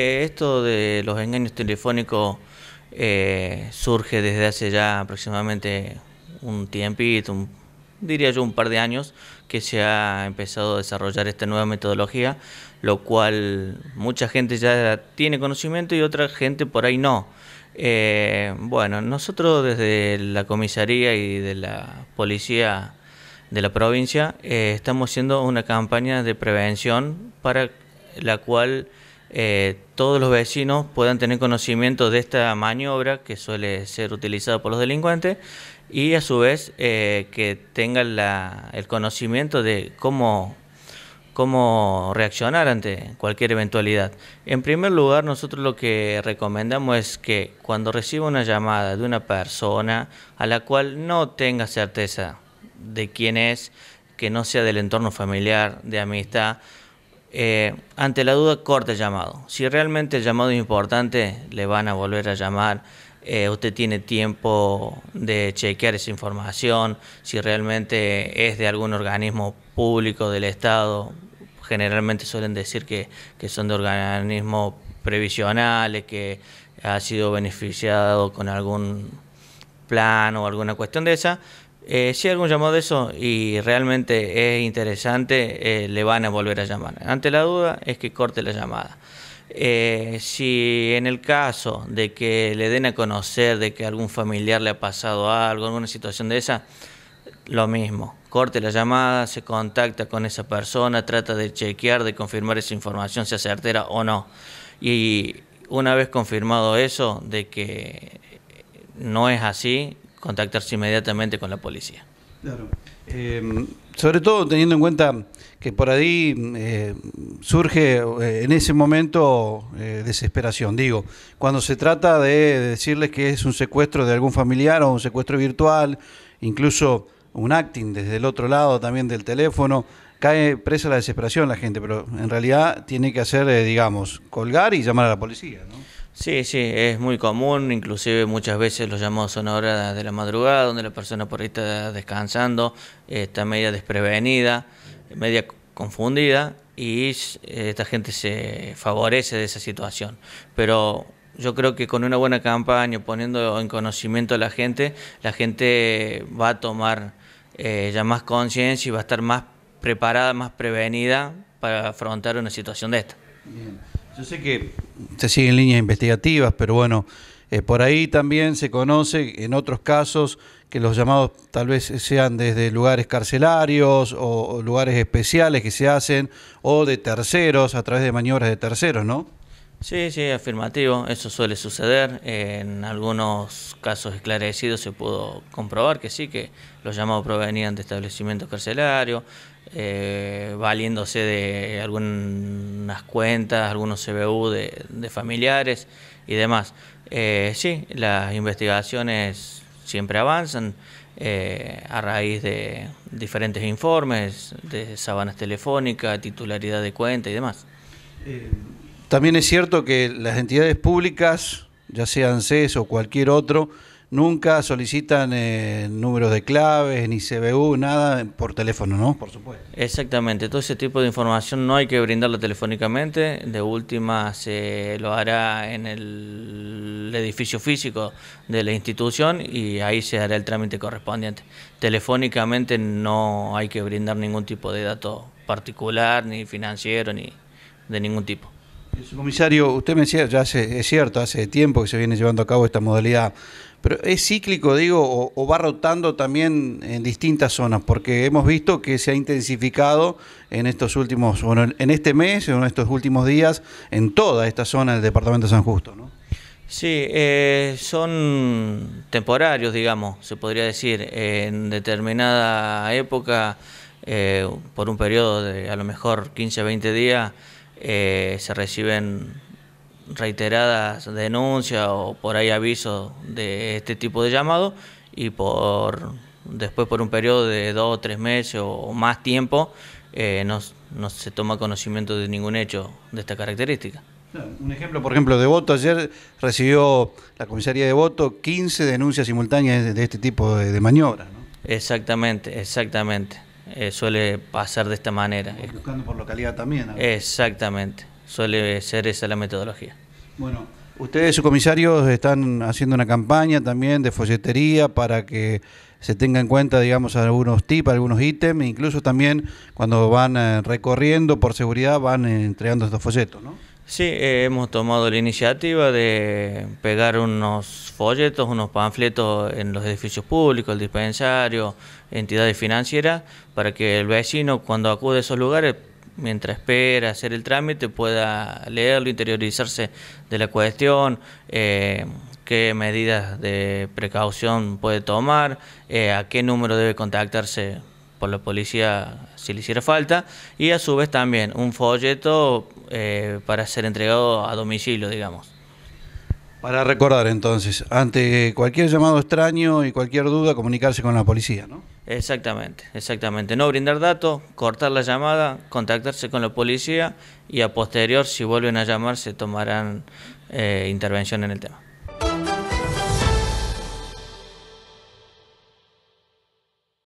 Eh, esto de los engaños telefónicos eh, surge desde hace ya aproximadamente un tiempito, diría yo un par de años, que se ha empezado a desarrollar esta nueva metodología, lo cual mucha gente ya tiene conocimiento y otra gente por ahí no. Eh, bueno, nosotros desde la comisaría y de la policía de la provincia estamos haciendo una campaña de prevención para la cual eh, todos los vecinos puedan tener conocimiento de esta maniobra que suele ser utilizada por los delincuentes y a su vez eh, que tengan el conocimiento de cómo, cómo reaccionar ante cualquier eventualidad. En primer lugar, nosotros lo que recomendamos es que cuando reciba una llamada de una persona a la cual no tenga certeza de quién es, que no sea del entorno familiar, de amistad, eh, ante la duda, corte el llamado. Si realmente el llamado es importante, le van a volver a llamar. Eh, usted tiene tiempo de chequear esa información. Si realmente es de algún organismo público del Estado, generalmente suelen decir que, que son de organismos previsionales, que ha sido beneficiado con algún plan o alguna cuestión de esa. Eh, si algún llamado de eso y realmente es interesante, eh, le van a volver a llamar. Ante la duda es que corte la llamada. Eh, si en el caso de que le den a conocer de que algún familiar le ha pasado algo, alguna situación de esa, lo mismo, corte la llamada, se contacta con esa persona, trata de chequear, de confirmar esa información, sea certera o no. Y una vez confirmado eso, de que no es así, contactarse inmediatamente con la policía. Claro. Eh, sobre todo teniendo en cuenta que por ahí eh, surge eh, en ese momento desesperación, digo, cuando se trata de decirles que es un secuestro de algún familiar o un secuestro virtual, incluso un acting desde el otro lado también del teléfono, cae presa la desesperación la gente, pero en realidad tiene que hacer, digamos, colgar y llamar a la policía. ¿no? Sí, sí, es muy común, inclusive muchas veces los llamados son horas de la madrugada, donde la persona por ahí está descansando, está media desprevenida, media confundida, y esta gente se favorece de esa situación. Pero yo creo que con una buena campaña, poniendo en conocimiento a la gente, la gente va a tomar eh, ya más conciencia y va a estar más preparada, más prevenida para afrontar una situación de esta. Bien. Yo sé que se siguen líneas investigativas, pero bueno, eh, por ahí también se conoce en otros casos que los llamados tal vez sean desde lugares carcelarios o, o lugares especiales que se hacen o de terceros a través de maniobras de terceros, ¿no? Sí, sí, afirmativo. Eso suele suceder. En algunos casos esclarecidos se pudo comprobar que sí, que los llamados provenían de establecimientos carcelarios, eh, valiéndose de algunas cuentas, algunos CBU de, familiares y demás. Eh, sí, las investigaciones siempre avanzan eh, a raíz de diferentes informes, de sabanas telefónicas, titularidad de cuenta y demás. Eh, también es cierto que las entidades públicas, ya sean CES o cualquier otro, nunca solicitan eh, números de claves, ni CBU, nada por teléfono, ¿no? Por supuesto. Exactamente, todo ese tipo de información no hay que brindarla telefónicamente, de última se lo hará en el edificio físico de la institución y ahí se hará el trámite correspondiente. Telefónicamente no hay que brindar ningún tipo de dato particular, ni financiero, ni de ningún tipo. Comisario, usted me decía, ya es cierto, hace tiempo que se viene llevando a cabo esta modalidad, pero ¿es cíclico, digo, o, va rotando también en distintas zonas? Porque hemos visto que se ha intensificado en estos últimos, bueno, en este mes, en estos últimos días, en toda esta zona del departamento de San Justo, ¿no? Sí, eh, son temporarios, digamos, se podría decir. En determinada época, eh, por un periodo de a lo mejor 15, 20 días, eh, se reciben reiteradas denuncias o por ahí avisos de este tipo de llamado y por después por un periodo de dos o tres meses o más tiempo eh, no, se toma conocimiento de ningún hecho de esta característica. Un ejemplo, por ejemplo, de voto. Ayer recibió la comisaría de voto 15 denuncias simultáneas de este tipo de, maniobra maniobras. Exactamente, exactamente. Eh, suele pasar de esta manera. Buscando por localidad también. Exactamente, suele ser esa la metodología. Bueno, ustedes, su comisarios, están haciendo una campaña también de folletería para que se tenga en cuenta, digamos, algunos tips, algunos ítems, incluso también cuando van eh, recorriendo por seguridad van eh, entregando estos folletos, ¿no? Sí, eh, hemos tomado la iniciativa de pegar unos folletos, unos panfletos en los edificios públicos, el dispensario, entidades financieras, para que el vecino cuando acude a esos lugares, mientras espera hacer el trámite, pueda leerlo, interiorizarse de la cuestión, eh, qué medidas de precaución puede tomar, eh, a qué número debe contactarse por la policía si le hiciera falta, y a su vez también un folleto eh, para ser entregado a domicilio, digamos. Para recordar entonces, ante cualquier llamado extraño y cualquier duda, comunicarse con la policía, ¿no? Exactamente, exactamente. No brindar datos, cortar la llamada, contactarse con la policía y a posterior, si vuelven a llamar, se tomarán eh, intervención en el tema.